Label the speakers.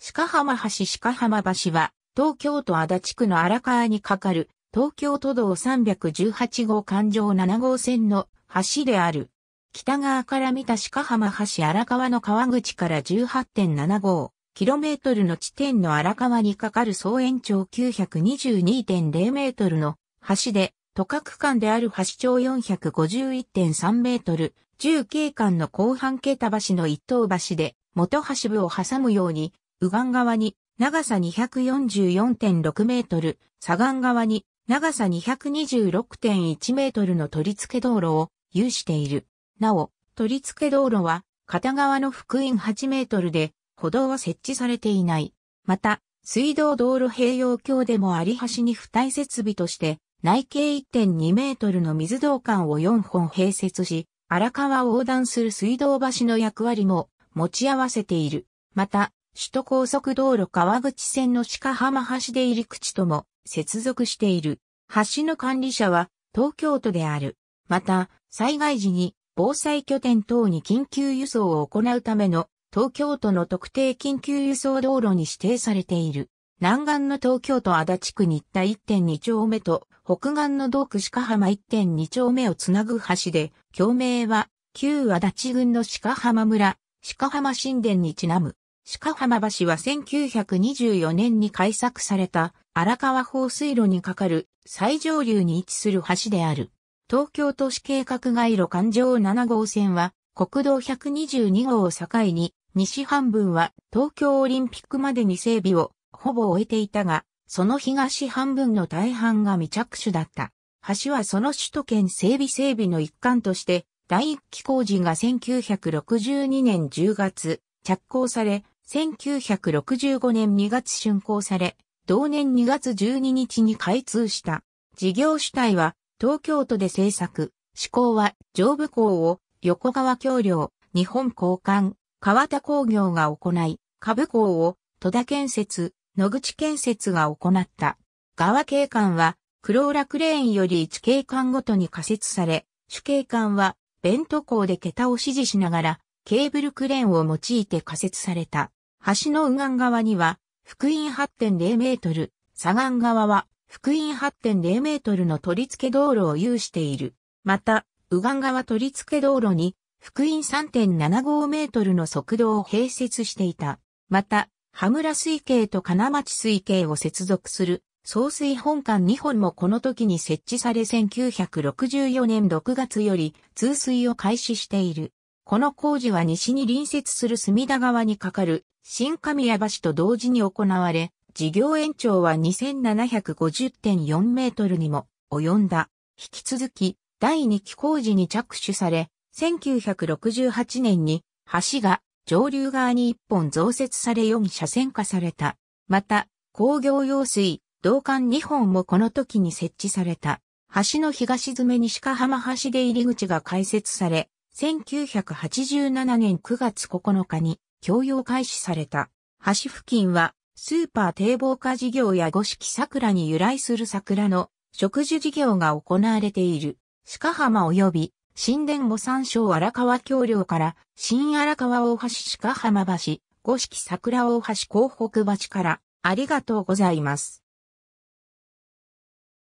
Speaker 1: 鹿浜橋鹿浜橋は、東京都足立区の荒川に架かる、東京都道318号環状7号線の橋である。北側から見た鹿浜橋荒川の川口から 18.75km の地点の荒川に架かる総延長922.0メートルの橋で、都各区間である橋長451.3メートル、重慶間の後半桁橋の一等橋で、元橋部を挟むように、右岸側に長さ244.6メートル、左岸側に長さ226.1メートルの取り付け道路を有している。なお、取り付け道路は片側の福音8メートルで歩道は設置されていない。また、水道道路併用橋でもあり橋に付帯設備として内径1.2メートルの水道管を4本併設し、荒川を横断する水道橋の役割も持ち合わせている。また、首都高速道路川口線の鹿浜橋出入り口とも接続している。橋の管理者は東京都である。また、災害時に防災拠点等に緊急輸送を行うための東京都の特定緊急輸送道路に指定されている。南岸の東京都足立区新田1.2丁目と北岸の道区鹿浜1.2丁目をつなぐ橋で、橋名は旧足立郡の鹿浜村、鹿浜神殿にちなむ。鹿浜橋は1924年に開削された荒川放水路に架かる最上流に位置する橋である。東京都市計画街路環状7号線は国道122号を境に西半分は東京オリンピックまでに整備をほぼ終えていたが、その東半分の大半が未着手だった。橋はその首都圏整備整備の一環として第一期工事が1962年10月着工され、1965年2月竣工され、同年2月12日に開通した。事業主体は東京都で制作、施向は上部港を横川橋梁、日本交換、川田工業が行い、下部港を戸田建設、野口建設が行った。側景観は、クローラクレーンより1景観ごとに仮設され、主景観は、ベント港で桁を指示しながら、ケーブルクレーンを用いて仮設された。橋の右岸側には、福音8.0メートル、左岸側は、福音8.0メートルの取り付け道路を有している。また、右岸側取り付け道路に、福音3.75メートルの速道を併設していた。また、羽村水系と金町水系を接続する、送水本館2本もこの時に設置され1964年6月より通水を開始している。この工事は西に隣接する隅田川に架かる新神谷橋と同時に行われ、事業延長は2750.4メートルにも及んだ。引き続き、第2期工事に着手され、1968年に橋が上流側に1本増設され4車線化された。また、工業用水、道管2本もこの時に設置された。橋の東詰めに鹿浜橋で入り口が開設され、1987年9月9日に供用開始された。橋付近はスーパー堤防化事業や五色桜に由来する桜の植樹事業が行われている。鹿浜及び新田御山省荒川橋梁から新荒川大橋鹿浜橋、五色桜大橋広北橋からありがとうございます。